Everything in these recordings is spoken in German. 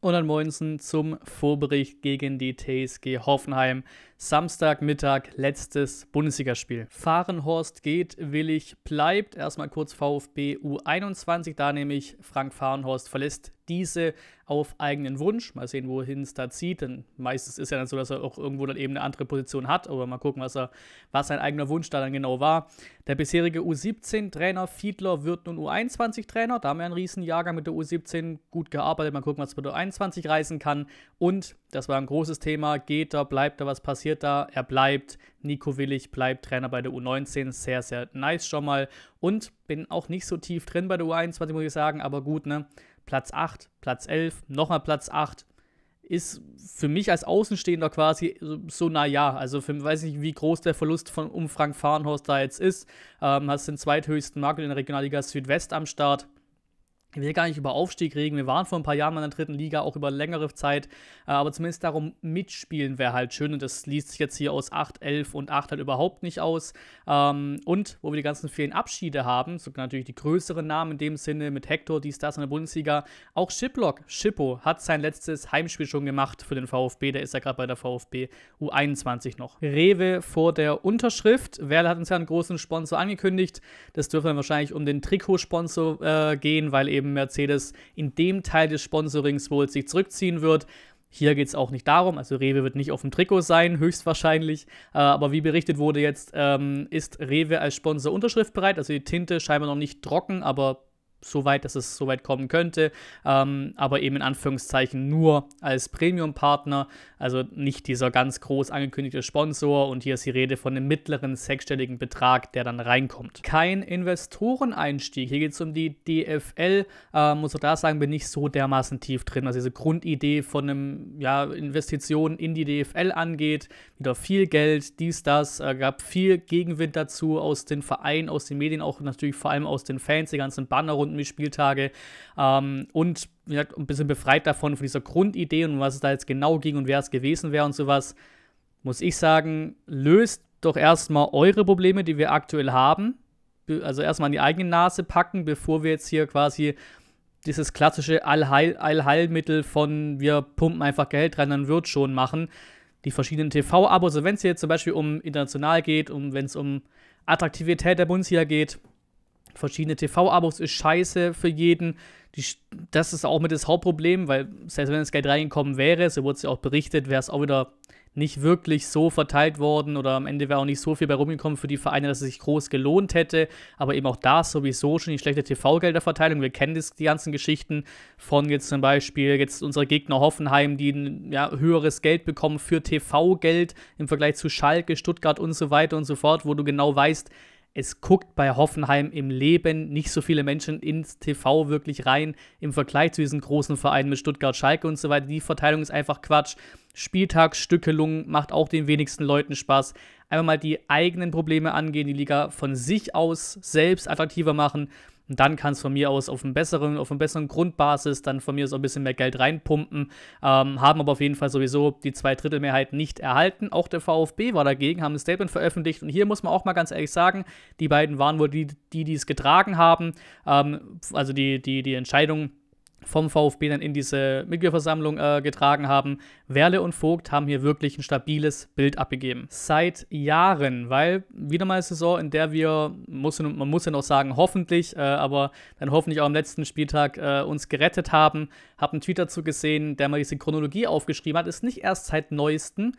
und dann Moinsen zum Vorbericht gegen die TSG Hoffenheim. Samstagmittag, letztes Bundesligaspiel. Fahrenhorst geht, Willig bleibt. Erstmal kurz VfB U21, da nehme ich Frank Fahrenhorst verlässt diese auf eigenen Wunsch. Mal sehen, wohin es da zieht. Denn meistens ist ja dann so, dass er auch irgendwo dann eben eine andere Position hat. Aber mal gucken, was, er, was sein eigener Wunsch da dann genau war. Der bisherige U17-Trainer Fiedler wird nun U21-Trainer. Da haben wir einen Riesenjahrgang mit der U17 gut gearbeitet. Mal gucken, was mit der U21 reisen kann. Und, das war ein großes Thema, geht er, bleibt er, was passiert da? Er bleibt. Nico Willig bleibt Trainer bei der U19. Sehr, sehr nice schon mal. Und bin auch nicht so tief drin bei der U21, muss ich sagen. Aber gut, ne? Platz 8, Platz 11, nochmal Platz 8, ist für mich als Außenstehender quasi so, naja. Also für, weiß nicht, wie groß der Verlust von um Frank Fahrenhorst da jetzt ist. Ähm, hast den zweithöchsten Markt in der Regionalliga Südwest am Start. Ich will gar nicht über Aufstieg reden. Wir waren vor ein paar Jahren mal in der dritten Liga, auch über längere Zeit. Äh, aber zumindest darum, mitspielen wäre halt schön. Und das liest sich jetzt hier aus 8, 11 und 8 halt überhaupt nicht aus. Ähm, und wo wir die ganzen vielen Abschiede haben, sogar natürlich die größeren Namen in dem Sinne mit Hector, die Stars in der Bundesliga. Auch Shiplock, Schippo, hat sein letztes Heimspiel schon gemacht für den VfB. Der ist ja gerade bei der VfB U21 noch. Rewe vor der Unterschrift. Werle hat uns ja einen großen Sponsor angekündigt. Das dürfte dann wahrscheinlich um den Trikotsponsor äh, gehen, weil eben eben Mercedes in dem Teil des Sponsorings wohl sich zurückziehen wird. Hier geht es auch nicht darum, also Rewe wird nicht auf dem Trikot sein, höchstwahrscheinlich. Äh, aber wie berichtet wurde jetzt, ähm, ist Rewe als Sponsor unterschriftbereit, also die Tinte scheinbar noch nicht trocken, aber so weit, dass es so weit kommen könnte, ähm, aber eben in Anführungszeichen nur als Premium-Partner, also nicht dieser ganz groß angekündigte Sponsor und hier ist die Rede von einem mittleren sechsstelligen Betrag, der dann reinkommt. Kein Investoreneinstieg, hier geht es um die DFL, äh, muss auch da sagen, bin ich so dermaßen tief drin, was diese Grundidee von einem, ja, Investitionen in die DFL angeht, wieder viel Geld, dies, das, äh, gab viel Gegenwind dazu aus den Vereinen, aus den Medien, auch natürlich vor allem aus den Fans, die ganzen Banner rund konnten die Spieltage ähm, und wie gesagt, ein bisschen befreit davon von dieser Grundidee und was es da jetzt genau ging und wer es gewesen wäre und sowas, muss ich sagen, löst doch erstmal eure Probleme, die wir aktuell haben. Also erstmal an die eigene Nase packen, bevor wir jetzt hier quasi dieses klassische Allheil Allheilmittel von wir pumpen einfach Geld rein, dann wird schon machen. Die verschiedenen TV-Abos, also wenn es hier jetzt zum Beispiel um international geht, um wenn es um Attraktivität der Bundesliga geht, verschiedene TV-Abos ist scheiße für jeden. Die, das ist auch mit das Hauptproblem, weil selbst wenn das Geld reingekommen wäre, so wurde es ja auch berichtet, wäre es auch wieder nicht wirklich so verteilt worden oder am Ende wäre auch nicht so viel bei rumgekommen für die Vereine, dass es sich groß gelohnt hätte. Aber eben auch da sowieso schon die schlechte TV-Gelderverteilung. Wir kennen das, die ganzen Geschichten von jetzt zum Beispiel jetzt unsere Gegner Hoffenheim, die ein ja, höheres Geld bekommen für TV-Geld im Vergleich zu Schalke, Stuttgart und so weiter und so fort, wo du genau weißt, es guckt bei Hoffenheim im Leben nicht so viele Menschen ins TV wirklich rein im Vergleich zu diesen großen Vereinen mit Stuttgart, Schalke und so weiter. Die Verteilung ist einfach Quatsch. Spieltagsstückelung macht auch den wenigsten Leuten Spaß. Einfach mal die eigenen Probleme angehen, die Liga von sich aus selbst attraktiver machen und dann kann es von mir aus auf, einem besseren, auf eine besseren Grundbasis dann von mir aus ein bisschen mehr Geld reinpumpen. Ähm, haben aber auf jeden Fall sowieso die Zweidrittelmehrheit nicht erhalten. Auch der VfB war dagegen, haben ein Statement veröffentlicht. Und hier muss man auch mal ganz ehrlich sagen, die beiden waren wohl die, die, die es getragen haben. Ähm, also die, die, die Entscheidung vom VfB dann in diese Mitgliederversammlung äh, getragen haben. Werle und Vogt haben hier wirklich ein stabiles Bild abgegeben. Seit Jahren, weil wieder mal eine Saison, in der wir, muss, man muss ja noch sagen, hoffentlich, äh, aber dann hoffentlich auch am letzten Spieltag äh, uns gerettet haben. Hab einen Tweet dazu gesehen, der mal diese Chronologie aufgeschrieben hat. Ist nicht erst seit neuesten,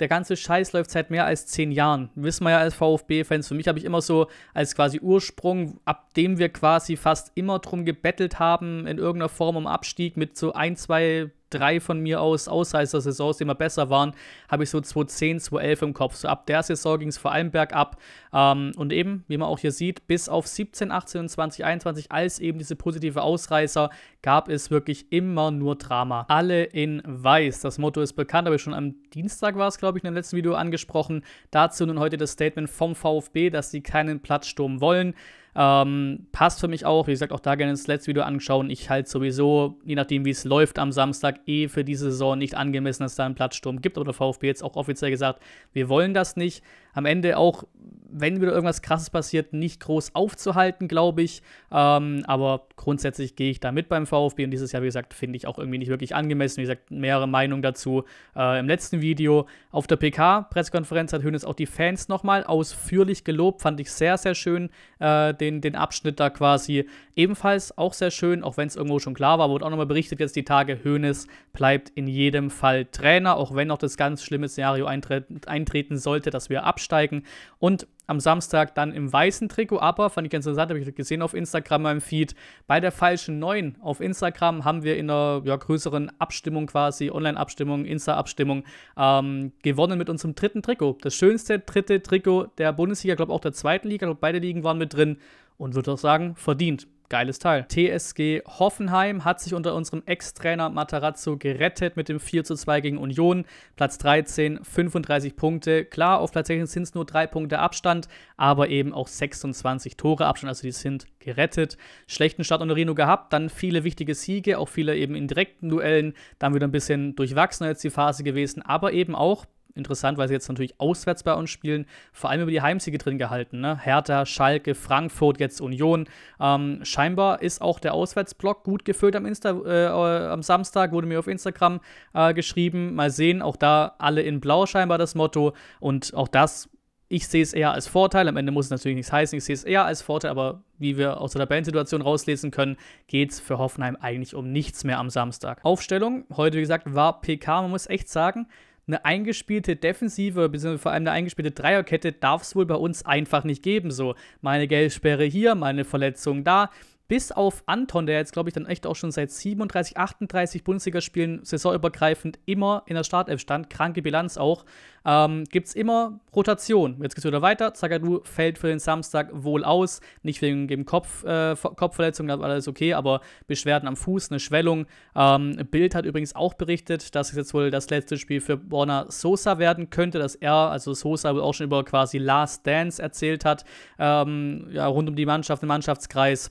der ganze Scheiß läuft seit mehr als zehn Jahren. Wissen wir ja als VfB-Fans. Für mich habe ich immer so als quasi Ursprung, ab dem wir quasi fast immer drum gebettelt haben, in irgendeiner Form um Abstieg mit so ein, zwei 3 von mir aus, ausreißer Saisons, die immer besser waren, habe ich so 2010, 2011 im Kopf. So ab der Saison ging es vor allem bergab. Ähm, und eben, wie man auch hier sieht, bis auf 17, 18 und 20, 21, als eben diese positive Ausreißer, gab es wirklich immer nur Drama. Alle in weiß. Das Motto ist bekannt, aber schon am Dienstag war es, glaube ich, in dem letzten Video angesprochen. Dazu nun heute das Statement vom VfB, dass sie keinen Platzsturm wollen. Ähm, passt für mich auch. Wie gesagt, auch da gerne das letzte Video anschauen. Ich halte sowieso, je nachdem, wie es läuft am Samstag, eh für diese Saison nicht angemessen, dass da einen Platzsturm gibt. Oder VfB jetzt auch offiziell gesagt, wir wollen das nicht am Ende auch, wenn wieder irgendwas Krasses passiert, nicht groß aufzuhalten, glaube ich. Ähm, aber grundsätzlich gehe ich da mit beim VfB und dieses Jahr, wie gesagt, finde ich auch irgendwie nicht wirklich angemessen. Wie gesagt, mehrere Meinungen dazu äh, im letzten Video. Auf der PK-Pressekonferenz hat Hönes auch die Fans nochmal ausführlich gelobt. Fand ich sehr, sehr schön, äh, den, den Abschnitt da quasi. Ebenfalls auch sehr schön, auch wenn es irgendwo schon klar war, wurde auch nochmal berichtet jetzt die Tage, Hönes bleibt in jedem Fall Trainer, auch wenn noch das ganz schlimme Szenario eintre eintreten sollte, dass wir abschließen absteigen. Und am Samstag dann im weißen Trikot, aber fand ich ganz interessant, habe ich gesehen auf Instagram meinem Feed. Bei der falschen 9 auf Instagram haben wir in einer ja, größeren Abstimmung quasi, Online-Abstimmung, Insta-Abstimmung, ähm, gewonnen mit unserem dritten Trikot. Das schönste dritte Trikot der Bundesliga, glaube auch der zweiten Liga, glaube beide Ligen waren mit drin und würde auch sagen, verdient geiles Teil. TSG Hoffenheim hat sich unter unserem Ex-Trainer Matarazzo gerettet mit dem 4 zu 2 gegen Union. Platz 13, 35 Punkte. Klar, auf Platz 16 sind es nur drei Punkte Abstand, aber eben auch 26 Tore Abstand, also die sind gerettet. Schlechten Start unter Rino gehabt, dann viele wichtige Siege, auch viele eben in direkten Duellen, dann wieder ein bisschen durchwachsener jetzt die Phase gewesen, aber eben auch interessant, weil sie jetzt natürlich auswärts bei uns spielen, vor allem über die Heimsiege drin gehalten. Ne? Hertha, Schalke, Frankfurt, jetzt Union. Ähm, scheinbar ist auch der Auswärtsblock gut gefüllt am, Insta äh, am Samstag, wurde mir auf Instagram äh, geschrieben. Mal sehen, auch da alle in Blau scheinbar das Motto. Und auch das ich sehe es eher als Vorteil. Am Ende muss es natürlich nichts heißen. Ich sehe es eher als Vorteil, aber wie wir aus der Tabellensituation rauslesen können, geht es für Hoffenheim eigentlich um nichts mehr am Samstag. Aufstellung, heute wie gesagt, war PK. Man muss echt sagen, eine eingespielte Defensive, beziehungsweise vor allem eine eingespielte Dreierkette darf es wohl bei uns einfach nicht geben. So, meine Geldsperre hier, meine Verletzung da, bis auf Anton, der jetzt, glaube ich, dann echt auch schon seit 37, 38 Bundesligaspielen saisonübergreifend immer in der Startelf stand, kranke Bilanz auch, ähm, gibt es immer Rotation. Jetzt geht es wieder weiter. Zagadou fällt für den Samstag wohl aus, nicht wegen dem Kopf, äh, Kopfverletzung, war alles okay, aber Beschwerden am Fuß, eine Schwellung. Ähm, Bild hat übrigens auch berichtet, dass es jetzt wohl das letzte Spiel für Borna Sosa werden könnte, dass er, also Sosa, auch schon über quasi Last Dance erzählt hat, ähm, ja, rund um die Mannschaft, den Mannschaftskreis.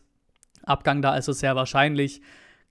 Abgang da also sehr wahrscheinlich.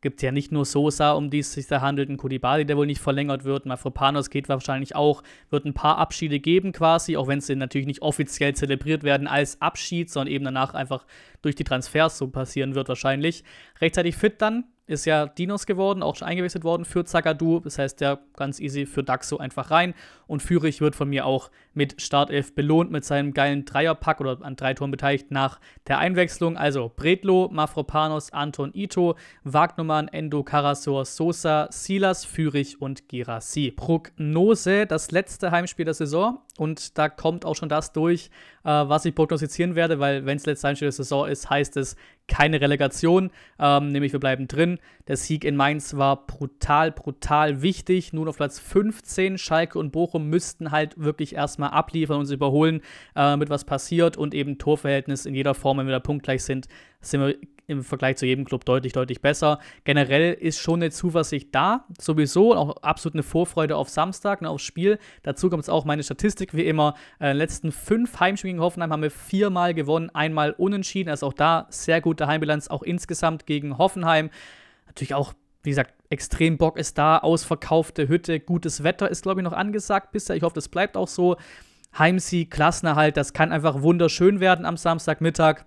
Gibt ja nicht nur Sosa, um die es sich da handelt, ein Kudibali, der wohl nicht verlängert wird. Mafropanos geht wahrscheinlich auch. Wird ein paar Abschiede geben quasi, auch wenn sie natürlich nicht offiziell zelebriert werden als Abschied, sondern eben danach einfach durch die Transfers so passieren wird wahrscheinlich. Rechtzeitig fit dann, ist ja Dinos geworden, auch schon eingewechselt worden für Zagadou. Das heißt, der ganz easy für Daxo einfach rein. Und Fürich wird von mir auch mit Startelf belohnt mit seinem geilen Dreierpack oder an drei Toren beteiligt nach der Einwechslung. Also Bredlo, Mafropanos, Anton Ito, Wagnumann, Endo, Karasor, Sosa, Silas, Fürich und Girassi. Prognose, das letzte Heimspiel der Saison und da kommt auch schon das durch, äh, was ich prognostizieren werde, weil wenn es letzte Heimspiel der Saison ist, heißt es keine Relegation, ähm, nämlich wir bleiben drin. Der Sieg in Mainz war brutal, brutal wichtig. Nun auf Platz 15, Schalke und Bochum müssten halt wirklich erstmal mal abliefern, uns überholen, äh, mit was passiert und eben Torverhältnis in jeder Form, wenn wir da punktgleich sind, sind wir im Vergleich zu jedem Club deutlich, deutlich besser. Generell ist schon eine Zuversicht da, sowieso, auch absolut eine Vorfreude auf Samstag, ne, aufs Spiel. Dazu kommt jetzt auch meine Statistik, wie immer. Äh, letzten fünf Heimspielen gegen Hoffenheim haben wir viermal gewonnen, einmal unentschieden, also auch da sehr gute Heimbilanz, auch insgesamt gegen Hoffenheim. Natürlich auch wie gesagt, extrem Bock ist da, ausverkaufte Hütte, gutes Wetter ist, glaube ich, noch angesagt bisher. Ich hoffe, das bleibt auch so. Heimsee, Klassenerhalt, das kann einfach wunderschön werden am Samstagmittag.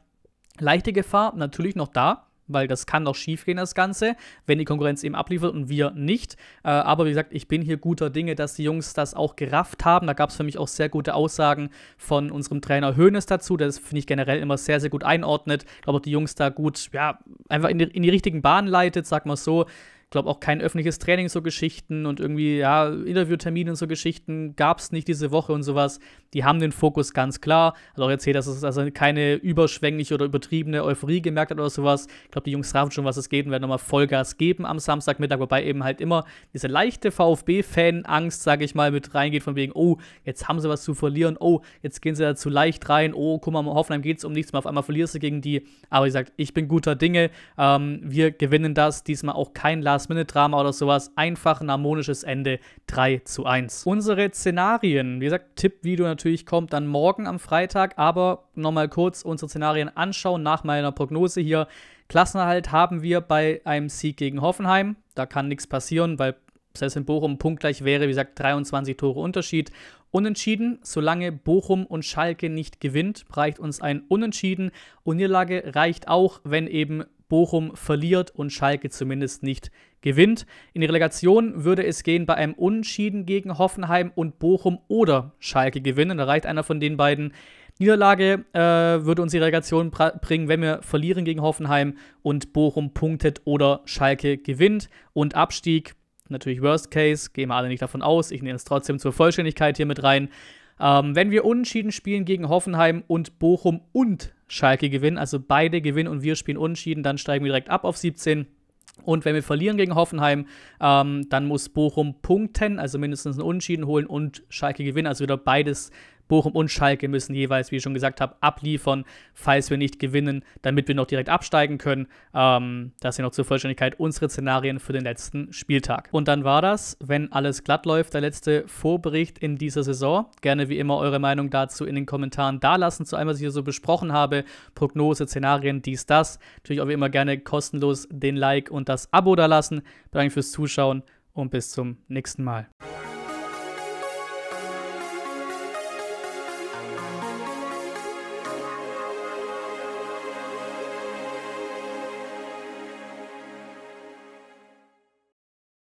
Leichte Gefahr natürlich noch da, weil das kann doch schiefgehen, das Ganze, wenn die Konkurrenz eben abliefert und wir nicht. Äh, aber wie gesagt, ich bin hier guter Dinge, dass die Jungs das auch gerafft haben. Da gab es für mich auch sehr gute Aussagen von unserem Trainer Hoeneß dazu. Das finde ich generell immer sehr, sehr gut einordnet. Ich glaube, die Jungs da gut, ja, einfach in die, in die richtigen Bahnen leitet, sag mal so glaube auch kein öffentliches Training so Geschichten und irgendwie, ja, Interviewtermine und so Geschichten gab es nicht diese Woche und sowas. Die haben den Fokus ganz klar. Hat auch erzählt, dass es also keine überschwängliche oder übertriebene Euphorie gemerkt hat oder sowas. Ich glaube, die Jungs trafen schon, was es geht und werden nochmal Vollgas geben am Samstagmittag, wobei eben halt immer diese leichte VfB-Fan-Angst, sage ich mal, mit reingeht, von wegen, oh, jetzt haben sie was zu verlieren, oh, jetzt gehen sie da zu leicht rein, oh, guck mal, Hoffenheim geht es um nichts mehr, auf einmal verlierst du gegen die. Aber wie gesagt, ich bin guter Dinge. Ähm, wir gewinnen das. Diesmal auch kein Last Last-Minute-Drama oder sowas, einfach ein harmonisches Ende 3 zu 1. Unsere Szenarien, wie gesagt, Tippvideo natürlich kommt dann morgen am Freitag, aber nochmal kurz unsere Szenarien anschauen nach meiner Prognose hier. Klassenerhalt haben wir bei einem Sieg gegen Hoffenheim. Da kann nichts passieren, weil selbst wenn Bochum punktgleich wäre, wie gesagt, 23 Tore Unterschied. Unentschieden, solange Bochum und Schalke nicht gewinnt, reicht uns ein Unentschieden. Und Niederlage reicht auch, wenn eben Bochum verliert und Schalke zumindest nicht gewinnt. In die Relegation würde es gehen bei einem Unschieden gegen Hoffenheim und Bochum oder Schalke gewinnen. Da reicht einer von den beiden. Niederlage äh, würde uns die Relegation bringen, wenn wir verlieren gegen Hoffenheim und Bochum punktet oder Schalke gewinnt. Und Abstieg, natürlich Worst Case, gehen wir alle nicht davon aus. Ich nehme es trotzdem zur Vollständigkeit hier mit rein. Ähm, wenn wir unentschieden spielen gegen Hoffenheim und Bochum und Schalke gewinnen, also beide gewinnen und wir spielen unentschieden, dann steigen wir direkt ab auf 17. Und wenn wir verlieren gegen Hoffenheim, ähm, dann muss Bochum punkten, also mindestens einen Unentschieden holen und Schalke gewinnen, also wieder beides Bochum und Schalke müssen jeweils, wie ich schon gesagt habe, abliefern, falls wir nicht gewinnen, damit wir noch direkt absteigen können. Ähm, das sind noch zur Vollständigkeit unsere Szenarien für den letzten Spieltag. Und dann war das, wenn alles glatt läuft, der letzte Vorbericht in dieser Saison. Gerne wie immer eure Meinung dazu in den Kommentaren dalassen, zu allem, was ich hier so besprochen habe. Prognose, Szenarien, dies, das. Natürlich auch wie immer gerne kostenlos den Like und das Abo dalassen. Danke fürs Zuschauen und bis zum nächsten Mal.